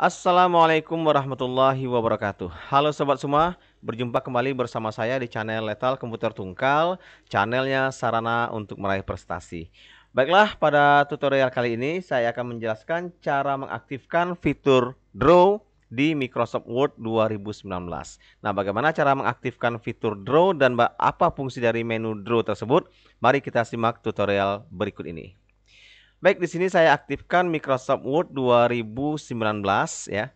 Assalamualaikum warahmatullahi wabarakatuh Halo sobat semua, berjumpa kembali bersama saya di channel Letal Komputer Tungkal Channelnya Sarana untuk Meraih Prestasi Baiklah, pada tutorial kali ini saya akan menjelaskan cara mengaktifkan fitur Draw di Microsoft Word 2019 Nah, bagaimana cara mengaktifkan fitur Draw dan apa fungsi dari menu Draw tersebut? Mari kita simak tutorial berikut ini Baik, di sini saya aktifkan Microsoft Word 2019 ya.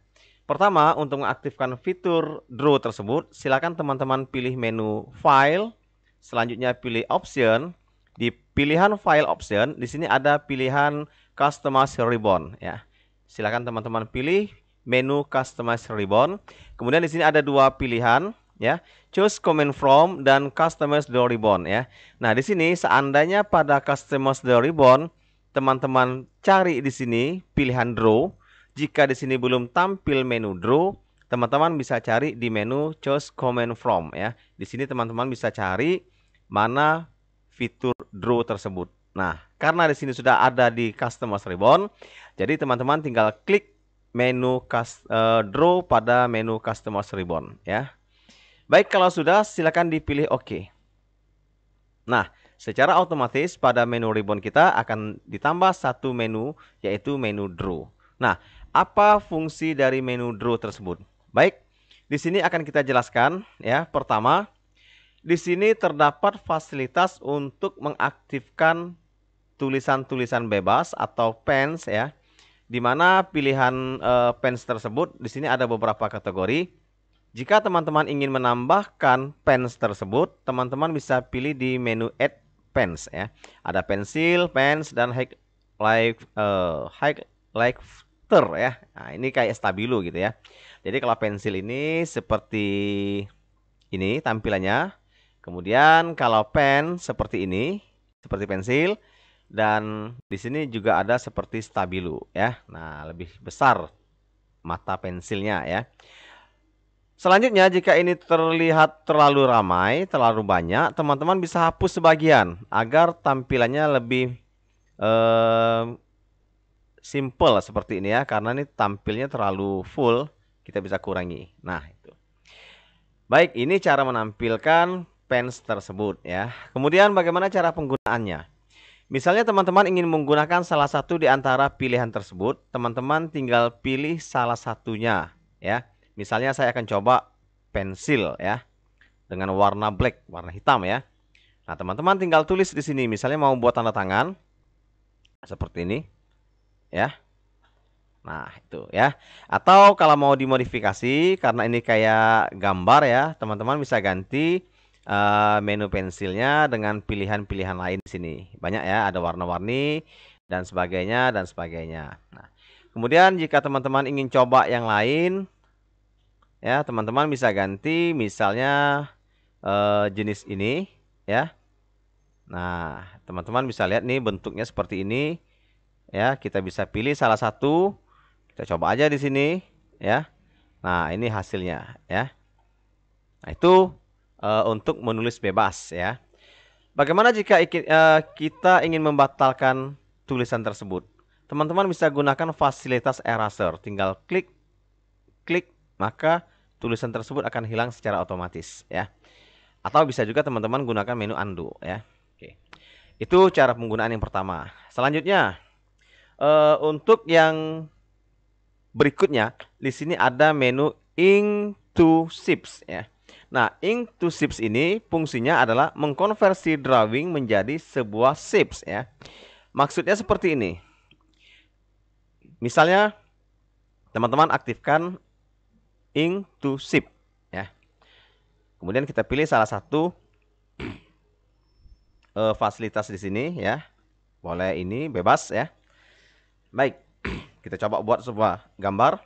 Pertama, untuk mengaktifkan fitur Draw tersebut, silakan teman-teman pilih menu File, selanjutnya pilih Option. Di pilihan File Option, di sini ada pilihan Customize Ribbon ya. Silakan teman-teman pilih menu Customize Ribbon. Kemudian di sini ada dua pilihan ya. Choose comment from dan customize the ribbon ya. Nah, di sini seandainya pada customize the ribbon teman-teman cari di sini pilihan draw. Jika di sini belum tampil menu draw, teman-teman bisa cari di menu choose comment from ya. Di sini teman-teman bisa cari mana fitur draw tersebut. Nah, karena di sini sudah ada di customer ribbon, jadi teman-teman tinggal klik menu eh, draw pada menu customer ribbon ya. Baik, kalau sudah silakan dipilih oke. OK. Nah, Secara otomatis pada menu ribbon kita akan ditambah satu menu yaitu menu draw. Nah, apa fungsi dari menu draw tersebut? Baik, di sini akan kita jelaskan ya. Pertama, di sini terdapat fasilitas untuk mengaktifkan tulisan-tulisan bebas atau pens ya. Di mana pilihan e, pens tersebut di sini ada beberapa kategori. Jika teman-teman ingin menambahkan pens tersebut, teman-teman bisa pilih di menu add pens ya. Ada pensil, pens dan high like uh, eh, high lighter ya. Nah, ini kayak stabilo gitu ya. Jadi kalau pensil ini seperti ini tampilannya. Kemudian kalau pen seperti ini, seperti pensil dan di sini juga ada seperti stabilo ya. Nah, lebih besar mata pensilnya ya. Selanjutnya, jika ini terlihat terlalu ramai, terlalu banyak, teman-teman bisa hapus sebagian agar tampilannya lebih eh, simple seperti ini ya, karena ini tampilnya terlalu full, kita bisa kurangi. Nah, itu. Baik, ini cara menampilkan pens tersebut ya. Kemudian bagaimana cara penggunaannya? Misalnya teman-teman ingin menggunakan salah satu di antara pilihan tersebut, teman-teman tinggal pilih salah satunya ya. Misalnya saya akan coba pensil ya dengan warna black, warna hitam ya. Nah, teman-teman tinggal tulis di sini. Misalnya mau buat tanda tangan seperti ini ya. Nah, itu ya. Atau kalau mau dimodifikasi karena ini kayak gambar ya, teman-teman bisa ganti uh, menu pensilnya dengan pilihan-pilihan lain di sini. Banyak ya, ada warna-warni dan sebagainya dan sebagainya. Nah, kemudian jika teman-teman ingin coba yang lain, ya teman-teman bisa ganti misalnya eh, jenis ini ya nah teman-teman bisa lihat nih bentuknya seperti ini ya kita bisa pilih salah satu kita coba aja di sini ya nah ini hasilnya ya nah itu eh, untuk menulis bebas ya bagaimana jika eh, kita ingin membatalkan tulisan tersebut teman-teman bisa gunakan fasilitas eraser tinggal klik klik maka tulisan tersebut akan hilang secara otomatis ya. Atau bisa juga teman-teman gunakan menu undo ya. Oke. Itu cara penggunaan yang pertama. Selanjutnya uh, untuk yang berikutnya di sini ada menu into shapes ya. Nah, ink to shapes ini fungsinya adalah mengkonversi drawing menjadi sebuah shapes ya. Maksudnya seperti ini. Misalnya teman-teman aktifkan inclusive ya. Kemudian kita pilih salah satu uh, fasilitas di sini ya. Boleh ini bebas ya. Baik, kita coba buat sebuah gambar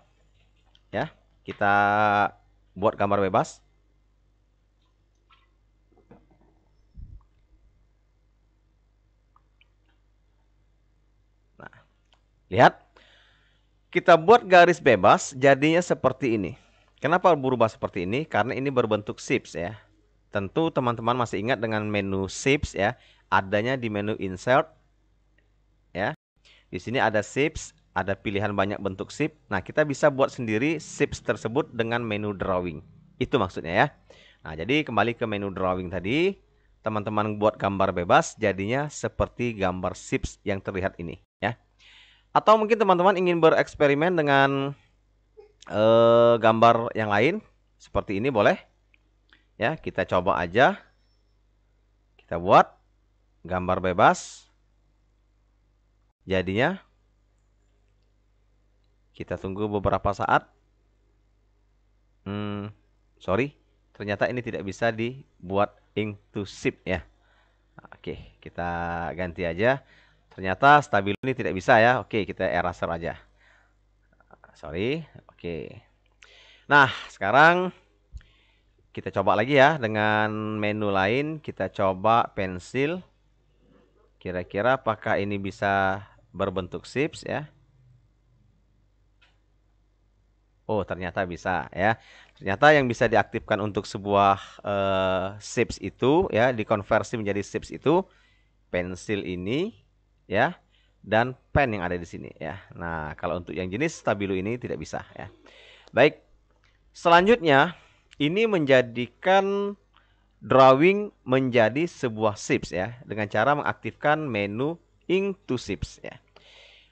ya. Kita buat gambar bebas. Nah, lihat. Kita buat garis bebas jadinya seperti ini. Kenapa berubah seperti ini? Karena ini berbentuk sips ya. Tentu teman-teman masih ingat dengan menu sips ya, adanya di menu insert ya. Di sini ada sips, ada pilihan banyak bentuk sip. Nah, kita bisa buat sendiri sips tersebut dengan menu drawing. Itu maksudnya ya. Nah, jadi kembali ke menu drawing tadi, teman-teman buat gambar bebas jadinya seperti gambar sips yang terlihat ini ya. Atau mungkin teman-teman ingin bereksperimen dengan eh, gambar yang lain seperti ini boleh ya kita coba aja kita buat gambar bebas jadinya kita tunggu beberapa saat hmm, sorry ternyata ini tidak bisa dibuat ink to zip ya oke kita ganti aja ternyata stabil ini tidak bisa ya oke kita eraser aja sorry Oke. Nah, sekarang kita coba lagi ya dengan menu lain. Kita coba pensil. Kira-kira apakah ini bisa berbentuk sips ya? Oh, ternyata bisa ya. Ternyata yang bisa diaktifkan untuk sebuah uh, eh, shapes itu ya dikonversi menjadi sips itu pensil ini ya dan pen yang ada di sini ya. Nah, kalau untuk yang jenis stabilo ini tidak bisa ya. Baik. Selanjutnya, ini menjadikan drawing menjadi sebuah sips ya dengan cara mengaktifkan menu ink to sips ya.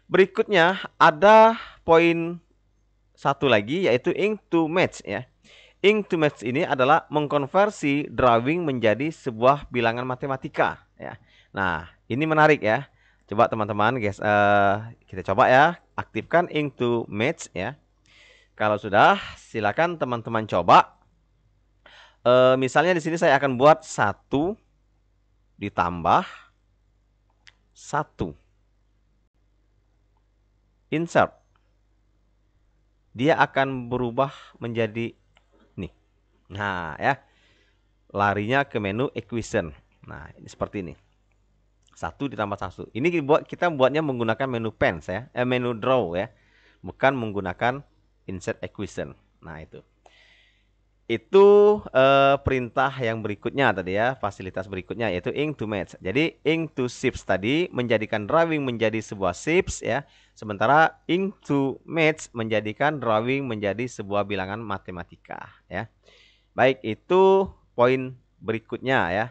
Berikutnya ada poin satu lagi yaitu ink to match ya. Ink to match ini adalah mengkonversi drawing menjadi sebuah bilangan matematika ya. Nah, ini menarik ya. Coba teman-teman guys, uh, kita coba ya, aktifkan into match ya. Kalau sudah, silakan teman-teman coba. Uh, misalnya di sini saya akan buat satu ditambah satu. Insert. Dia akan berubah menjadi nih. Nah ya, larinya ke menu equation. Nah ini seperti ini satu ditambah satu. Ini kita buatnya menggunakan menu pens ya, eh, menu draw ya, bukan menggunakan insert equation. Nah itu, itu eh, perintah yang berikutnya tadi ya, fasilitas berikutnya yaitu ink to match. Jadi ink to shapes tadi menjadikan drawing menjadi sebuah shapes ya, sementara ink to match menjadikan drawing menjadi sebuah bilangan matematika ya. Baik itu poin berikutnya ya.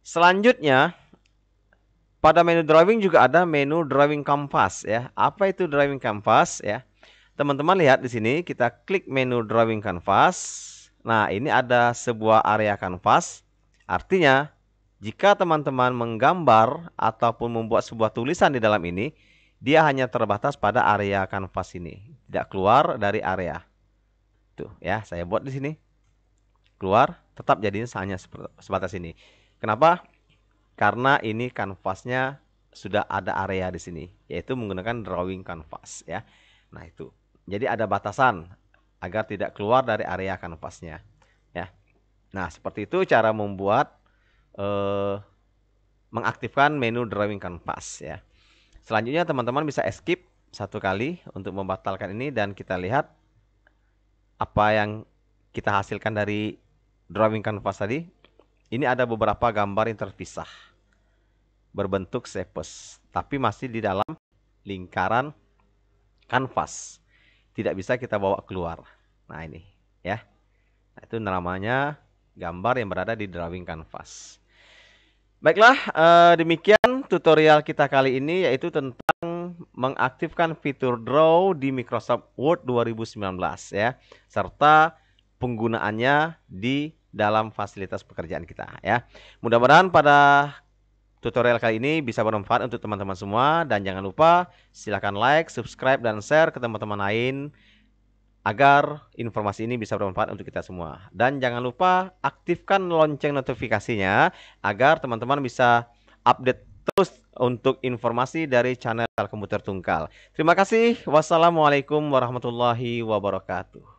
Selanjutnya pada menu driving juga ada menu driving kanvas ya. Apa itu driving kanvas ya? Teman-teman lihat di sini kita klik menu driving canvas. Nah, ini ada sebuah area canvas. Artinya, jika teman-teman menggambar ataupun membuat sebuah tulisan di dalam ini, dia hanya terbatas pada area kanvas ini, tidak keluar dari area. Tuh, ya, saya buat di sini. Keluar, tetap jadinya hanya sebatas ini. Kenapa? karena ini kanvasnya sudah ada area di sini yaitu menggunakan drawing canvas ya. Nah, itu. Jadi ada batasan agar tidak keluar dari area kanvasnya ya. Nah, seperti itu cara membuat eh, mengaktifkan menu drawing canvas ya. Selanjutnya teman-teman bisa escape satu kali untuk membatalkan ini dan kita lihat apa yang kita hasilkan dari drawing canvas tadi. Ini ada beberapa gambar yang terpisah berbentuk sepes, tapi masih di dalam lingkaran kanvas. Tidak bisa kita bawa keluar. Nah, ini ya. Nah, itu namanya gambar yang berada di drawing kanvas Baiklah, eh, demikian tutorial kita kali ini yaitu tentang mengaktifkan fitur Draw di Microsoft Word 2019 ya, serta penggunaannya di dalam fasilitas pekerjaan kita ya. Mudah-mudahan pada Tutorial kali ini bisa bermanfaat untuk teman-teman semua dan jangan lupa silahkan like, subscribe, dan share ke teman-teman lain agar informasi ini bisa bermanfaat untuk kita semua. Dan jangan lupa aktifkan lonceng notifikasinya agar teman-teman bisa update terus untuk informasi dari channel Komputer Tungkal. Terima kasih. Wassalamualaikum warahmatullahi wabarakatuh.